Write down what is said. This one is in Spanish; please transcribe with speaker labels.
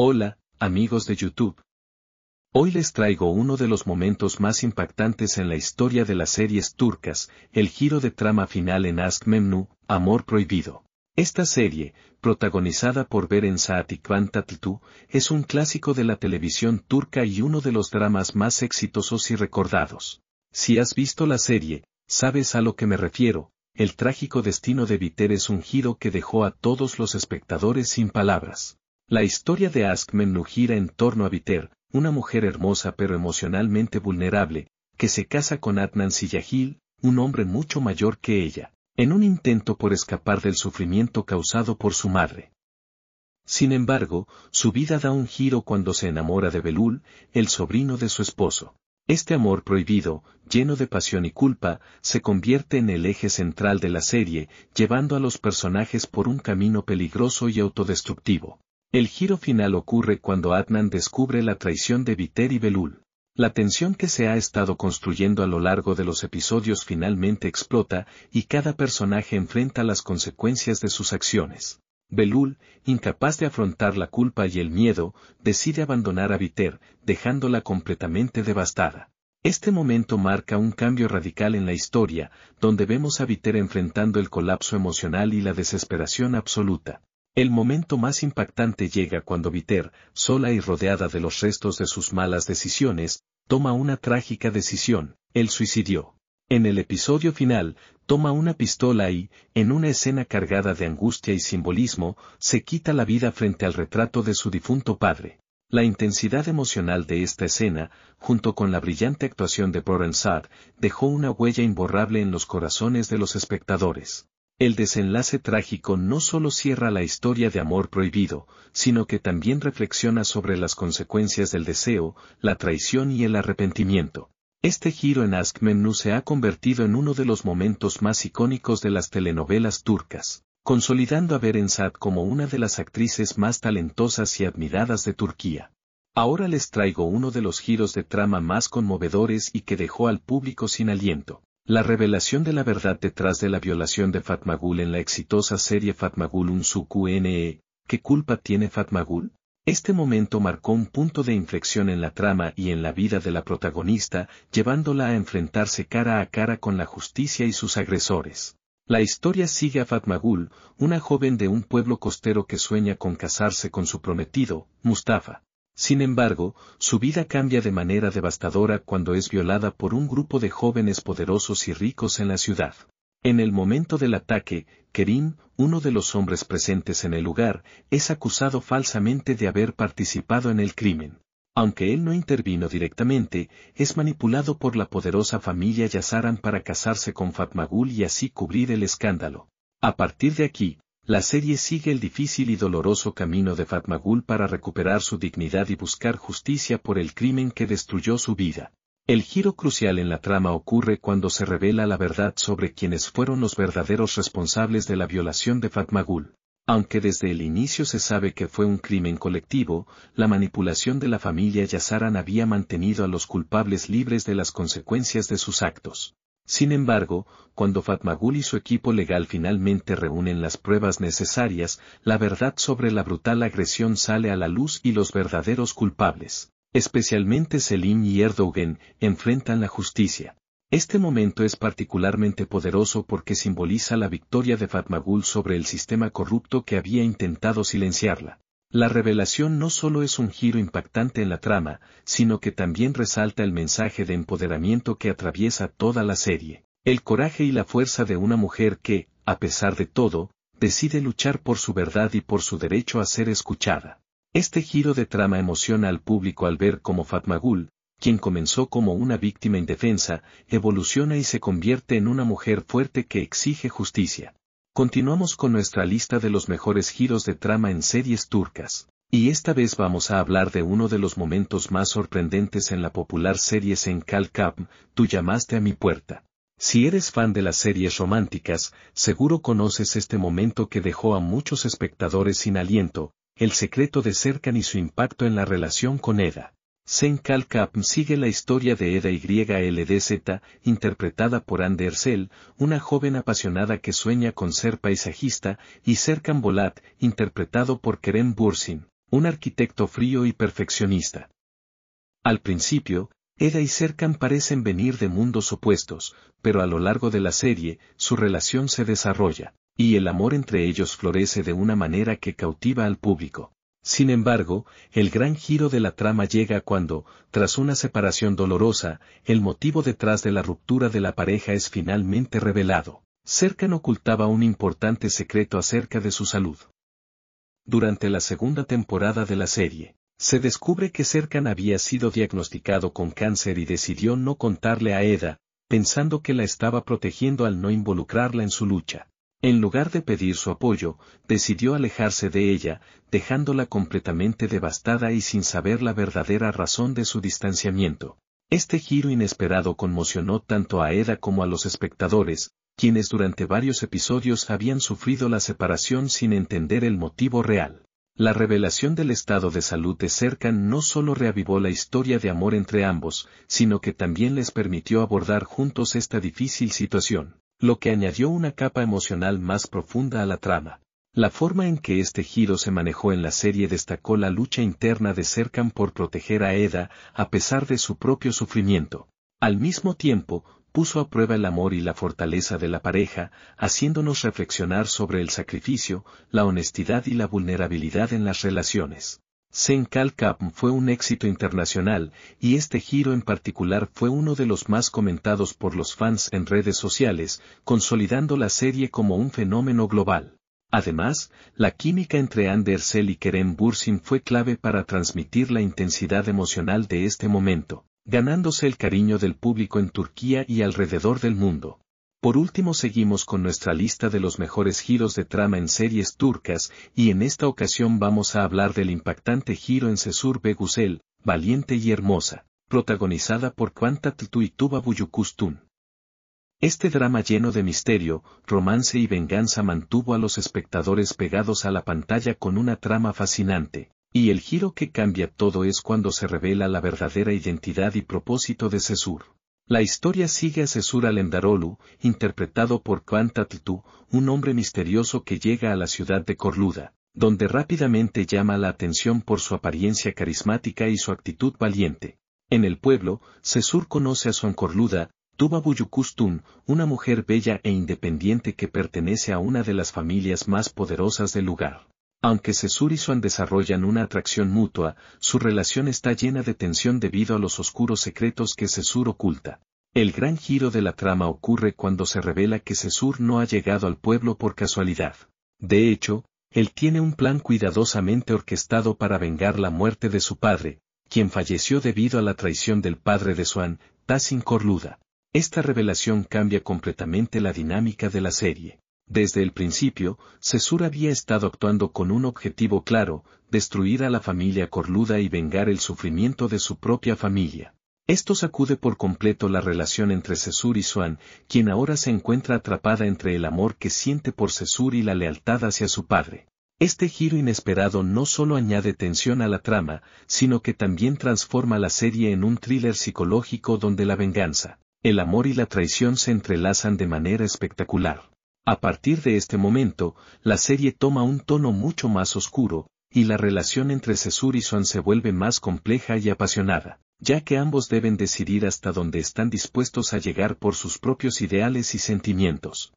Speaker 1: Hola, amigos de YouTube. Hoy les traigo uno de los momentos más impactantes en la historia de las series turcas, el giro de trama final en Ask Memnu, Amor Prohibido. Esta serie, protagonizada por Beren Saatükvan Tatlıtuğ, es un clásico de la televisión turca y uno de los dramas más exitosos y recordados. Si has visto la serie, sabes a lo que me refiero, el trágico destino de Viter es un giro que dejó a todos los espectadores sin palabras. La historia de Menu gira en torno a Viter, una mujer hermosa pero emocionalmente vulnerable, que se casa con Adnan Sillahil, un hombre mucho mayor que ella, en un intento por escapar del sufrimiento causado por su madre. Sin embargo, su vida da un giro cuando se enamora de Belul, el sobrino de su esposo. Este amor prohibido, lleno de pasión y culpa, se convierte en el eje central de la serie, llevando a los personajes por un camino peligroso y autodestructivo. El giro final ocurre cuando Adnan descubre la traición de Viter y Belul. La tensión que se ha estado construyendo a lo largo de los episodios finalmente explota y cada personaje enfrenta las consecuencias de sus acciones. Belul, incapaz de afrontar la culpa y el miedo, decide abandonar a Viter, dejándola completamente devastada. Este momento marca un cambio radical en la historia, donde vemos a Viter enfrentando el colapso emocional y la desesperación absoluta. El momento más impactante llega cuando Viter, sola y rodeada de los restos de sus malas decisiones, toma una trágica decisión, el suicidio. En el episodio final, toma una pistola y, en una escena cargada de angustia y simbolismo, se quita la vida frente al retrato de su difunto padre. La intensidad emocional de esta escena, junto con la brillante actuación de Borensard, dejó una huella imborrable en los corazones de los espectadores. El desenlace trágico no solo cierra la historia de amor prohibido, sino que también reflexiona sobre las consecuencias del deseo, la traición y el arrepentimiento. Este giro en Askmennu se ha convertido en uno de los momentos más icónicos de las telenovelas turcas, consolidando a Beren Sad como una de las actrices más talentosas y admiradas de Turquía. Ahora les traigo uno de los giros de trama más conmovedores y que dejó al público sin aliento. La revelación de la verdad detrás de la violación de Fatmagul en la exitosa serie Fatmagul Unsuku-NE, ¿qué culpa tiene Fatmagul? Este momento marcó un punto de inflexión en la trama y en la vida de la protagonista, llevándola a enfrentarse cara a cara con la justicia y sus agresores. La historia sigue a Fatmagul, una joven de un pueblo costero que sueña con casarse con su prometido, Mustafa. Sin embargo, su vida cambia de manera devastadora cuando es violada por un grupo de jóvenes poderosos y ricos en la ciudad. En el momento del ataque, Kerim, uno de los hombres presentes en el lugar, es acusado falsamente de haber participado en el crimen. Aunque él no intervino directamente, es manipulado por la poderosa familia Yazaran para casarse con Fatmagul y así cubrir el escándalo. A partir de aquí, la serie sigue el difícil y doloroso camino de Fatmagul para recuperar su dignidad y buscar justicia por el crimen que destruyó su vida. El giro crucial en la trama ocurre cuando se revela la verdad sobre quienes fueron los verdaderos responsables de la violación de Fatmagul. Aunque desde el inicio se sabe que fue un crimen colectivo, la manipulación de la familia Yazaran había mantenido a los culpables libres de las consecuencias de sus actos. Sin embargo, cuando Fatmagul y su equipo legal finalmente reúnen las pruebas necesarias, la verdad sobre la brutal agresión sale a la luz y los verdaderos culpables, especialmente Selim y Erdogan, enfrentan la justicia. Este momento es particularmente poderoso porque simboliza la victoria de Fatmagul sobre el sistema corrupto que había intentado silenciarla. La revelación no solo es un giro impactante en la trama, sino que también resalta el mensaje de empoderamiento que atraviesa toda la serie. El coraje y la fuerza de una mujer que, a pesar de todo, decide luchar por su verdad y por su derecho a ser escuchada. Este giro de trama emociona al público al ver cómo Fatmagul, quien comenzó como una víctima indefensa, evoluciona y se convierte en una mujer fuerte que exige justicia. Continuamos con nuestra lista de los mejores giros de trama en series turcas. Y esta vez vamos a hablar de uno de los momentos más sorprendentes en la popular serie Senkal Kap, Tú llamaste a mi puerta. Si eres fan de las series románticas, seguro conoces este momento que dejó a muchos espectadores sin aliento, el secreto de Serkan y su impacto en la relación con Eda. Sen Kalkapm sigue la historia de Eda y YLDZ, interpretada por Anne una joven apasionada que sueña con ser paisajista, y Serkan Bolat, interpretado por Kerem Bursin, un arquitecto frío y perfeccionista. Al principio, Eda y Serkan parecen venir de mundos opuestos, pero a lo largo de la serie, su relación se desarrolla, y el amor entre ellos florece de una manera que cautiva al público. Sin embargo, el gran giro de la trama llega cuando, tras una separación dolorosa, el motivo detrás de la ruptura de la pareja es finalmente revelado. Cercan ocultaba un importante secreto acerca de su salud. Durante la segunda temporada de la serie, se descubre que Cercan había sido diagnosticado con cáncer y decidió no contarle a Eda, pensando que la estaba protegiendo al no involucrarla en su lucha. En lugar de pedir su apoyo, decidió alejarse de ella, dejándola completamente devastada y sin saber la verdadera razón de su distanciamiento. Este giro inesperado conmocionó tanto a Eda como a los espectadores, quienes durante varios episodios habían sufrido la separación sin entender el motivo real. La revelación del estado de salud de Cercan no solo reavivó la historia de amor entre ambos, sino que también les permitió abordar juntos esta difícil situación lo que añadió una capa emocional más profunda a la trama. La forma en que este giro se manejó en la serie destacó la lucha interna de Serkan por proteger a Eda, a pesar de su propio sufrimiento. Al mismo tiempo, puso a prueba el amor y la fortaleza de la pareja, haciéndonos reflexionar sobre el sacrificio, la honestidad y la vulnerabilidad en las relaciones. Sencalcapm fue un éxito internacional, y este giro en particular fue uno de los más comentados por los fans en redes sociales, consolidando la serie como un fenómeno global. Además, la química entre Andersel y Kerem Bursin fue clave para transmitir la intensidad emocional de este momento, ganándose el cariño del público en Turquía y alrededor del mundo. Por último seguimos con nuestra lista de los mejores giros de trama en series turcas, y en esta ocasión vamos a hablar del impactante giro en Cesur Begusel, Valiente y Hermosa, protagonizada por Kvantatl y Tuba Buyukustun. Este drama lleno de misterio, romance y venganza mantuvo a los espectadores pegados a la pantalla con una trama fascinante, y el giro que cambia todo es cuando se revela la verdadera identidad y propósito de Cesur. La historia sigue a Cesur Alendarolu, interpretado por Quantatlu, un hombre misterioso que llega a la ciudad de Corluda, donde rápidamente llama la atención por su apariencia carismática y su actitud valiente. En el pueblo, Cesur conoce a su Corluda, Tuba una mujer bella e independiente que pertenece a una de las familias más poderosas del lugar. Aunque Cesur y Swan desarrollan una atracción mutua, su relación está llena de tensión debido a los oscuros secretos que Cesur oculta. El gran giro de la trama ocurre cuando se revela que Cesur no ha llegado al pueblo por casualidad. De hecho, él tiene un plan cuidadosamente orquestado para vengar la muerte de su padre, quien falleció debido a la traición del padre de Swan, Tassin Corluda. Esta revelación cambia completamente la dinámica de la serie. Desde el principio, Cesur había estado actuando con un objetivo claro, destruir a la familia Corluda y vengar el sufrimiento de su propia familia. Esto sacude por completo la relación entre Cesur y Swan, quien ahora se encuentra atrapada entre el amor que siente por Cesur y la lealtad hacia su padre. Este giro inesperado no solo añade tensión a la trama, sino que también transforma la serie en un thriller psicológico donde la venganza, el amor y la traición se entrelazan de manera espectacular. A partir de este momento, la serie toma un tono mucho más oscuro, y la relación entre Cesur y Swan se vuelve más compleja y apasionada, ya que ambos deben decidir hasta dónde están dispuestos a llegar por sus propios ideales y sentimientos.